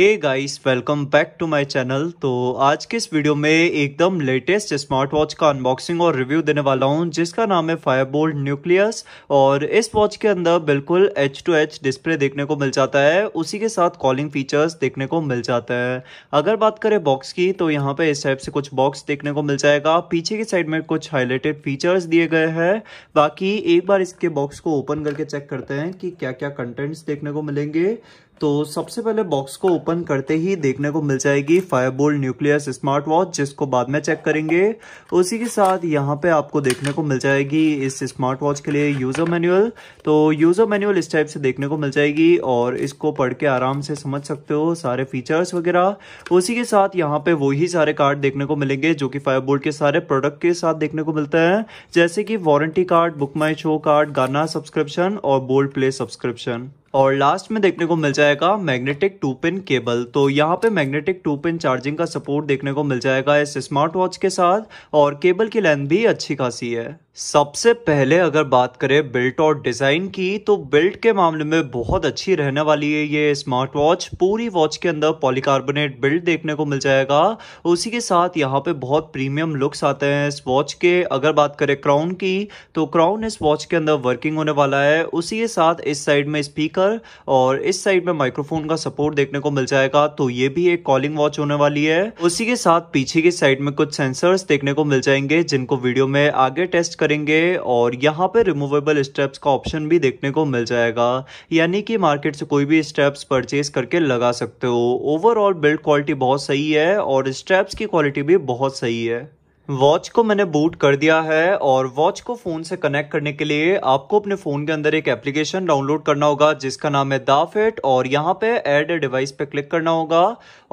hey guys welcome back to my channel तो आज के इस वीडियो में एकदम लेटेस्ट स्मार्ट वॉच का अनबॉक्सिंग और रिव्यू देने वाला हूं जिसका नाम है फायरबोल्ट न्यूक्लियस और इस वॉच के अंदर बिल्कुल एच टू एच डिस्प्ले देखने को मिल जाता है उसी के साथ कॉलिंग फीचर्स देखने को मिल जाता है अगर बात करें बॉक्स की तो यहाँ पर इस टाइप से कुछ बॉक्स देखने को मिल जाएगा पीछे की साइड में कुछ हाईलाइटेड फीचर्स दिए गए हैं बाकी एक बार इसके बॉक्स को ओपन करके चेक करते हैं कि क्या क्या कंटेंट्स देखने को मिलेंगे तो सबसे पहले बॉक्स को ओपन करते ही देखने को मिल जाएगी फायरबोल्ड न्यूक्लियस स्मार्ट वॉच जिसको बाद में चेक करेंगे उसी के साथ यहाँ पे आपको देखने को मिल जाएगी इस स्मार्ट वॉच के लिए यूज़र मैनुअल तो यूज़र मैनुअल इस टाइप से देखने को मिल जाएगी और इसको पढ़ के आराम से समझ सकते हो सारे फीचर्स वगैरह उसी के साथ यहाँ पे वही सारे कार्ड देखने को मिलेंगे जो कि फायरबोल्ड के सारे प्रोडक्ट के साथ देखने को मिलते हैं जैसे कि warranty card BookMyShow card Gaana subscription और बोल्ड प्ले सब्सक्रिप्शन और लास्ट में देखने को मिल जाएगा मैग्नेटिक टू पिन केबल तो यहाँ पे मैग्नेटिक टू पिन चार्जिंग का सपोर्ट देखने को मिल जाएगा इस स्मार्ट वॉच के साथ और केबल की लेंथ भी अच्छी खासी है सबसे पहले अगर बात करें बिल्ट और डिज़ाइन की तो बिल्ट के मामले में बहुत अच्छी रहने वाली है ये स्मार्ट वॉच पूरी वॉच के अंदर पॉलीकार्बोनेट बिल्ट देखने को मिल जाएगा उसी के साथ यहाँ पे बहुत प्रीमियम लुक्स आते हैं इस वॉच के अगर बात करें क्राउन की तो क्राउन इस वॉच के अंदर वर्किंग होने वाला है उसी के साथ इस साइड में स्पीकर और इस साइड में माइक्रोफोन का सपोर्ट देखने को मिल जाएगा तो ये भी एक कॉलिंग वॉच होने वाली है उसी के साथ पीछे की साइड में कुछ सेंसर्स देखने को मिल जाएंगे जिनको वीडियो में आगे टेस्ट कर करेंगे और यहाँ पर रिमूवेबल स्टेप्स का ऑप्शन भी देखने को मिल जाएगा यानी कि मार्केट से कोई भी स्टेप्स परचेज करके लगा सकते हो ओवरऑल बिल्ड क्वालिटी बहुत सही है और स्टेप्स की क्वालिटी भी बहुत सही है वॉच को मैंने बूट कर दिया है और वॉच को फ़ोन से कनेक्ट करने के लिए आपको अपने फ़ोन के अंदर एक एप्लीकेशन डाउनलोड करना होगा जिसका नाम है दाफेट और यहाँ पे ऐड ए डिवाइस पे क्लिक करना होगा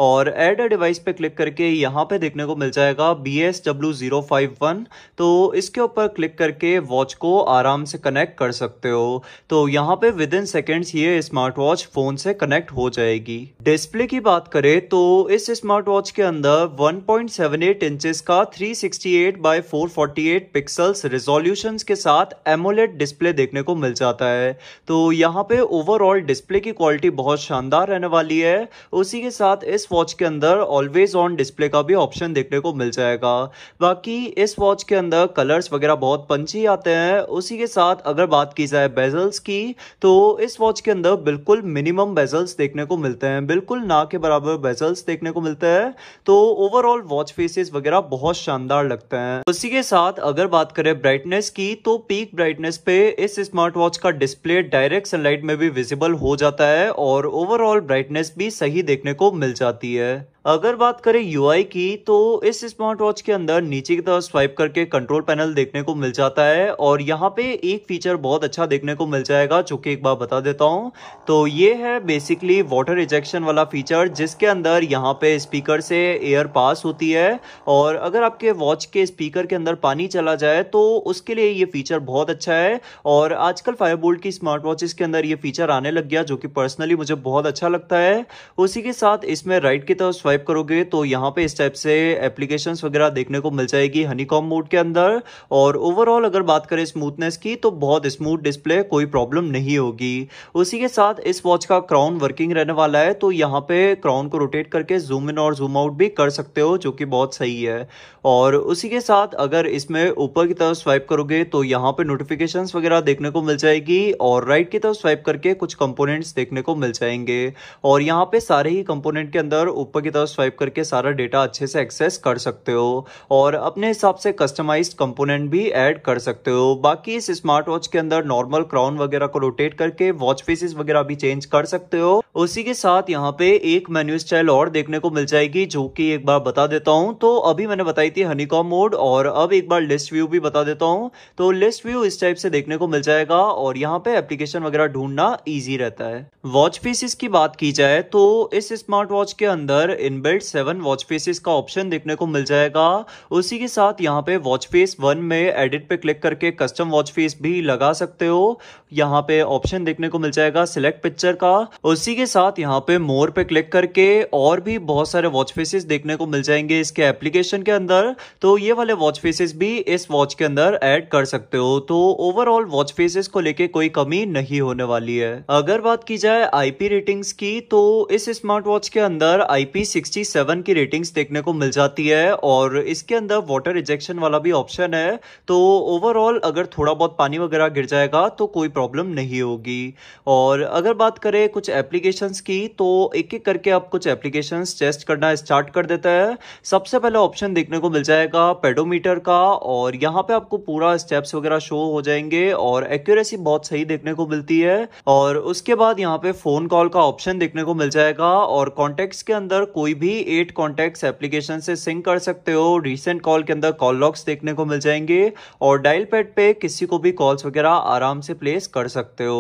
और ऐड ए डिवाइस पे क्लिक करके यहाँ पे देखने को मिल जाएगा B S W zero five one तो इसके ऊपर क्लिक करके वॉच को आराम से कनेक्ट कर सकते हो तो यहाँ पे विद इन सेकेंड्स ये स्मार्ट वॉच फ़ोन से कनेक्ट हो जाएगी डिस्प्ले की बात करें तो इस स्मार्ट वॉच के अंदर one point seven eight inches का थ्री 768 बाय 448 पिक्सल्स रिजोल्यूशंस के साथ एमोलेट डिस्प्ले देखने को मिल जाता है तो यहाँ पे ओवरऑल डिस्प्ले की क्वालिटी बहुत शानदार रहने वाली है उसी के साथ इस वॉच के अंदर ऑलवेज ऑन डिस्प्ले का भी ऑप्शन देखने को मिल जाएगा बाकी इस वॉच के अंदर कलर्स वगैरह बहुत पंची आते हैं उसी के साथ अगर बात की जाए बेजल्स की तो इस वॉच के अंदर बिल्कुल मिनिमम बेजल्स देखने को मिलते हैं बिल्कुल ना के बराबर बेजल्स देखने को मिलते हैं तो ओवरऑल वॉच फेसेस वगैरह बहुत शानदार शानदार लगते हैं उसी के साथ अगर बात करें ब्राइटनेस की तो पीक ब्राइटनेस पे इस स्मार्ट वॉच का डिस्प्ले डायरेक्ट सनलाइट में भी विजिबल हो जाता है और ओवरऑल ब्राइटनेस भी सही देखने को मिल जाती है अगर बात करें यूआई की तो इस स्मार्ट वॉच के अंदर नीचे की तरफ स्वाइप करके कंट्रोल पैनल देखने को मिल जाता है और यहाँ पे एक फीचर बहुत अच्छा देखने को मिल जाएगा जो कि एक बार बता देता हूँ तो ये है बेसिकली वाटर रिजेक्शन वाला फीचर जिसके अंदर यहाँ पे स्पीकर से एयर पास होती है और अगर आपके वॉच के स्पीकर के अंदर पानी चला जाए तो उसके लिए ये फीचर बहुत अच्छा है और आजकल फायरबोल्ट की स्मार्ट वॉचेस के अंदर ये फीचर आने लग गया जो कि पर्सनली मुझे बहुत अच्छा लगता है उसी के साथ इसमें राइट की तरफ स्वाइप स्वाइप करोगे तो यहाँ पे इस टाइप से एप्लीकेशन वगैरह देखने को मिल जाएगी हनीकॉम मोड के अंदर और ओवरऑल अगर बात करें स्मूथनेस की तो बहुत स्मूथ डिस्प्ले कोई प्रॉब्लम नहीं होगी उसी के साथ इस वॉच का क्राउन वर्किंग रहने वाला है तो यहाँ पे क्राउन को रोटेट करके जूम इन और जूम आउट भी कर सकते हो जो कि बहुत सही है और उसी के साथ अगर इसमें ऊपर की तरफ स्वाइप करोगे तो यहाँ पे नोटिफिकेशन वगैरह देखने को मिल जाएगी और राइट की तरफ स्वाइप करके कुछ कंपोनेंट्स देखने को मिल जाएंगे और यहाँ पे सारे ही कंपोनेंट के अंदर ऊपर की तरफ स्वाइप करके सारा डेटा अच्छे से एक्सेस कर सकते हो और अपने हिसाब से कस्टमाइज कंपोनेंट भी ऐड कर सकते हो बाकी इस स्मार्ट वॉच के अंदर नॉर्मल क्राउन वगैरह को रोटेट करके वॉच फेसिस वगैरह भी चेंज कर सकते हो उसी के साथ यहाँ पे एक मेन्यू स्टाइल और देखने को मिल जाएगी जो कि एक बार बता देता हूँ तो अभी मैंने बताई थी हनीकॉम मोड और अब एक बार लिस्ट व्यू भी बता देता हूँ तो लिस्ट व्यू इस टाइप से देखने को मिल जाएगा और यहाँ पे एप्लीकेशन वगैरह ढूंढना ईजी रहता है वॉच फेसिस की बात की जाए तो इस स्मार्ट वॉच के अंदर इनबिल्ट सेवन वॉच फेसेस का ऑप्शन देखने को मिल जाएगा उसी के साथ यहाँ पे वॉच फेस वन में एडिट पे क्लिक करके कस्टम वॉच फेस भी लगा सकते हो यहाँ पे ऑप्शन देखने को मिल जाएगा सिलेक्ट पिक्चर का उसी के साथ यहाँ पे मोर पे क्लिक करके और भी बहुत सारे वॉच फेसेस देखने को मिल जाएंगे इसके एप्लीकेशन के अंदर तो ये वाले वॉच फेसेस भी इस वॉच के अंदर एड कर सकते हो तो ओवरऑल वॉच फेसेस को लेके कोई कमी नहीं होने वाली है अगर बात की जाए आईपी रेटिंग्स की तो इस स्मार्ट वॉच के अंदर आईपी 67 की रेटिंग्स देखने को मिल जाती है और इसके अंदर वाटर रिजेक्शन वाला भी ऑप्शन है तो ओवरऑल अगर थोड़ा बहुत पानी वगैरह गिर जाएगा तो कोई प्रॉब्लम नहीं होगी और अगर बात करें कुछ एप्लीकेशंस की तो एक एक करके आप कुछ एप्लीकेशंस टेस्ट करना स्टार्ट कर देता है सबसे पहला ऑप्शन देखने को मिल जाएगा पेडोमीटर का और यहाँ पे आपको पूरा स्टेप्स वगैरह शो हो जाएंगे और एक्यूरेसी बहुत सही देखने को मिलती है और उसके बाद यहाँ पे फोन कॉल का ऑप्शन देखने को मिल जाएगा और कॉन्टेक्ट के अंदर कोई कोई भी एट कॉन्टैक्ट्स एप्लीकेशन से सिंक कर सकते हो रिसेंट कॉल के अंदर कॉल लॉक्स देखने को मिल जाएंगे और डायल पैड पे किसी को भी कॉल्स वगैरह आराम से प्लेस कर सकते हो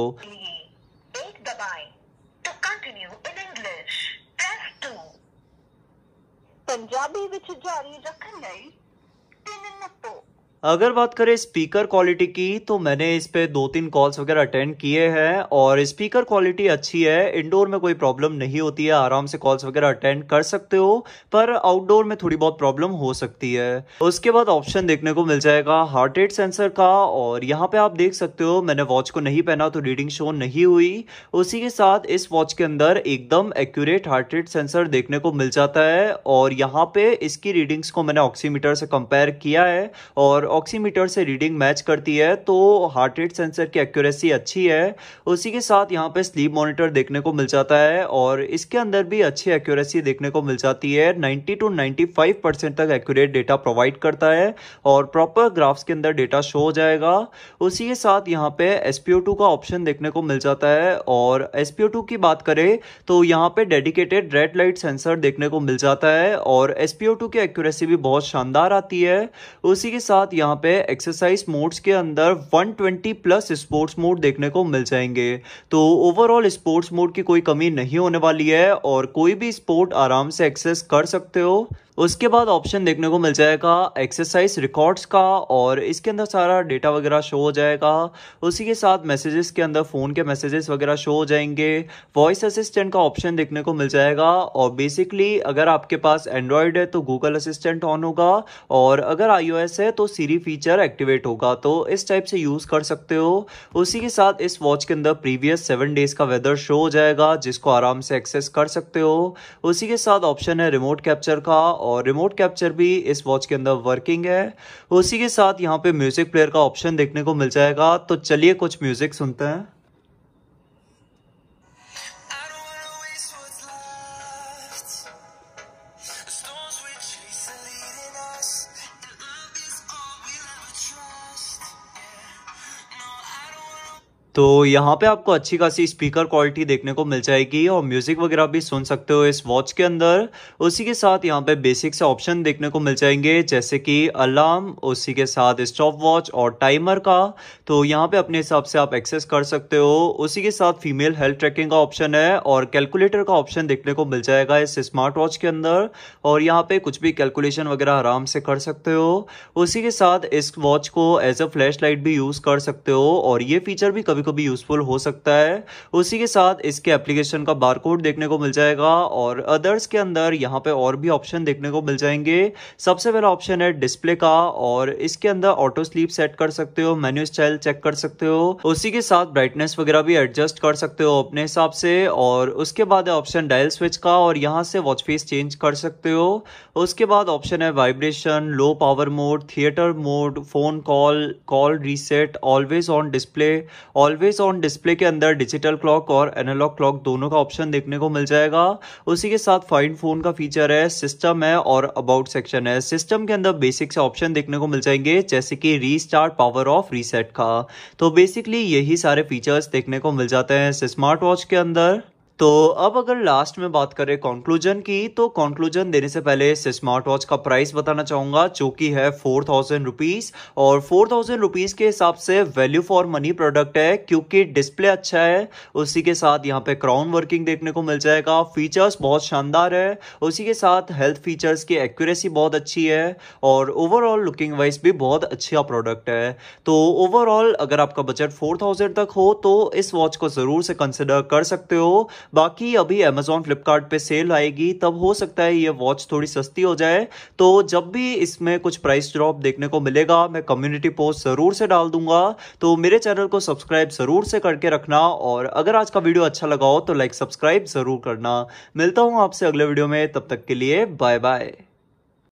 पंजाबी जारी अगर बात करें स्पीकर क्वालिटी की तो मैंने इस पर दो तीन कॉल्स वगैरह अटेंड किए हैं और स्पीकर क्वालिटी अच्छी है इंडोर में कोई प्रॉब्लम नहीं होती है आराम से कॉल्स वगैरह अटेंड कर सकते हो पर आउटडोर में थोड़ी बहुत प्रॉब्लम हो सकती है उसके बाद ऑप्शन देखने को मिल जाएगा हार्ट रेट सेंसर का और यहाँ पे आप देख सकते हो मैंने वॉच को नहीं पहना तो रीडिंग शो नहीं हुई उसी के साथ इस वॉच के अंदर एकदम एक्यूरेट हार्ट रेट सेंसर देखने को मिल जाता है और यहाँ पे इसकी रीडिंग्स को मैंने ऑक्सीमीटर से कंपेयर किया है और ऑक्सीमीटर से रीडिंग मैच करती है तो हार्ट रेट सेंसर की एक्यूरेसी अच्छी है उसी के साथ यहाँ पे स्लीप मॉनिटर देखने को मिल जाता है और इसके अंदर भी अच्छी एक्यूरेसी देखने को मिल जाती है 90 टू 95 परसेंट तक एक्यूरेट डेटा प्रोवाइड करता है और प्रॉपर ग्राफ्स के अंदर डेटा शो हो जाएगा उसी के साथ यहाँ पे एस का ऑप्शन देखने को मिल जाता है और एस की बात करें तो यहाँ पे डेडिकेटेड रेड लाइट सेंसर देखने को मिल जाता है और एस की एक्यूरेसी भी बहुत शानदार आती है उसी के साथ यहाँ पे एक्सरसाइज मोड्स के अंदर 120 प्लस स्पोर्ट्स मोड देखने को मिल जाएंगे तो ओवरऑल स्पोर्ट्स मोड की कोई कमी नहीं होने वाली है और कोई भी स्पोर्ट आराम से एक्सेस कर सकते हो उसके बाद ऑप्शन देखने को मिल जाएगा एक्सरसाइज रिकॉर्ड्स का और इसके अंदर सारा डेटा वगैरह शो हो जाएगा उसी के साथ मैसेजेस के अंदर फ़ोन के मैसेजेस वगैरह शो हो जाएंगे वॉइस असिस्टेंट का ऑप्शन देखने को मिल जाएगा और बेसिकली अगर आपके पास एंड्रॉयड है तो गूगल असिस्टेंट ऑन होगा और अगर आई है तो सीरी फीचर एक्टिवेट होगा तो इस टाइप से यूज़ कर सकते हो उसी के साथ इस वॉच के अंदर प्रीवियस सेवन डेज का वेदर शो हो जाएगा जिसको आराम से एक्सेस कर सकते हो उसी के साथ ऑप्शन है रिमोट कैप्चर का और रिमोट कैप्चर भी इस वॉच के अंदर वर्किंग है उसी के साथ यहाँ पे म्यूजिक प्लेयर का ऑप्शन देखने को मिल जाएगा तो चलिए कुछ म्यूजिक सुनते हैं तो यहाँ पे आपको अच्छी खासी स्पीकर क्वालिटी देखने को मिल जाएगी और म्यूज़िक वगैरह भी सुन सकते हो इस वॉच के अंदर उसी के साथ यहाँ पे बेसिक से ऑप्शन देखने को मिल जाएंगे जैसे कि अलार्म उसी के साथ स्टॉप वॉच और टाइमर का तो यहाँ पे अपने हिसाब से आप एक्सेस कर सकते हो उसी के साथ फीमेल हेल्थ ट्रैकिंग का ऑप्शन है और कैलकुलेटर का ऑप्शन देखने को मिल जाएगा इस स्मार्ट वॉच के अंदर और यहाँ पे कुछ भी कैलकुलेशन वगैरह आराम से कर सकते हो उसी के साथ इस वॉच को एज अ फ्लैश लाइट भी यूज़ कर सकते हो और ये फीचर भी कभी को भी यूज़फुल हो सकता है उसी के साथ इसके एप्लीकेशन का बारकोड देखने को मिल जाएगा और अदर्स के अंदर यहाँ पे और भी ऑप्शन देखने को मिल जाएंगे सबसे पहला ऑप्शन है डिस्प्ले का और इसके अंदर ऑटो स्लीप सेट कर सकते हो मेन्यू स्टाइल चेक कर सकते हो उसी के साथ ब्राइटनेस वगैरह भी एडजस्ट कर सकते हो अपने हिसाब से और उसके बाद है ऑप्शन डायल स्विच का और यहाँ से वॉच फेस चेंज कर सकते हो उसके बाद ऑप्शन है vibration low power mode theatre mode phone call call reset always on display all always on display के अंदर डिजिटल क्लॉक और एनालॉग क्लॉक दोनों का ऑप्शन देखने को मिल जाएगा उसी के साथ फाइंड फोन का फीचर है सिस्टम है और अबाउट सेक्शन है सिस्टम के अंदर बेसिक से ऑप्शन देखने को मिल जाएंगे जैसे कि रीस्टार्ट पावर ऑफ रीसेट का तो बेसिकली यही सारे फीचर्स देखने को मिल जाते हैं स्मार्ट वॉच के अंदर तो अब अगर लास्ट में बात करें कॉन्क्लूजन की तो कॉन्क्लूजन देने से पहले इस स्मार्ट वॉच का प्राइस बताना चाहूँगा जो कि है फोर थाउजेंड रुपीज़ और फोर थाउजेंड रुपीज़ के हिसाब से वैल्यू फॉर मनी प्रोडक्ट है क्योंकि डिस्प्ले अच्छा है उसी के साथ यहाँ पे क्राउन वर्किंग देखने को मिल जाएगा फीचर्स बहुत शानदार है उसी के साथ हेल्थ फीचर्स की एक्यूरेसी बहुत अच्छी है और ओवरऑल लुकिंग वाइज भी बहुत अच्छा प्रोडक्ट है तो ओवरऑल अगर आपका बजट फोर तक हो तो इस वॉच को ज़रूर से कंसिडर कर सकते हो बाकी अभी अमेजोन फ्लिपकार्ट सेल आएगी तब हो सकता है ये वॉच थोड़ी सस्ती हो जाए तो जब भी इसमें कुछ प्राइस ड्रॉप देखने को मिलेगा मैं कम्युनिटी पोस्ट ज़रूर से डाल दूंगा तो मेरे चैनल को सब्सक्राइब ज़रूर से करके रखना और अगर आज का वीडियो अच्छा लगा हो तो लाइक सब्सक्राइब ज़रूर करना मिलता हूँ आपसे अगले वीडियो में तब तक के लिए बाय बाय